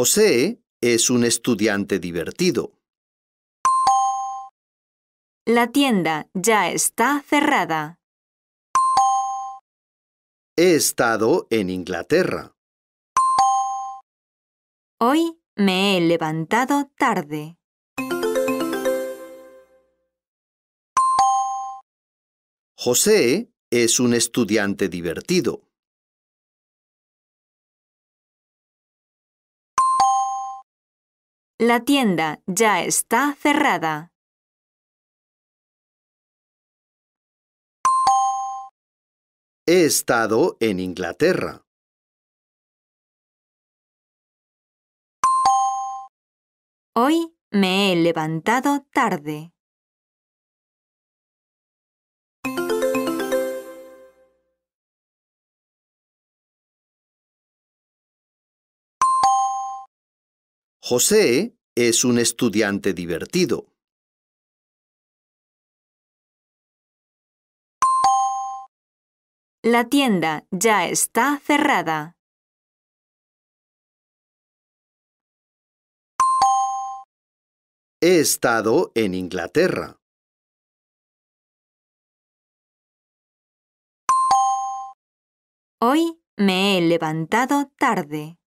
José es un estudiante divertido. La tienda ya está cerrada. He estado en Inglaterra. Hoy me he levantado tarde. José es un estudiante divertido. La tienda ya está cerrada. He estado en Inglaterra. Hoy me he levantado tarde. José es un estudiante divertido. La tienda ya está cerrada. He estado en Inglaterra. Hoy me he levantado tarde.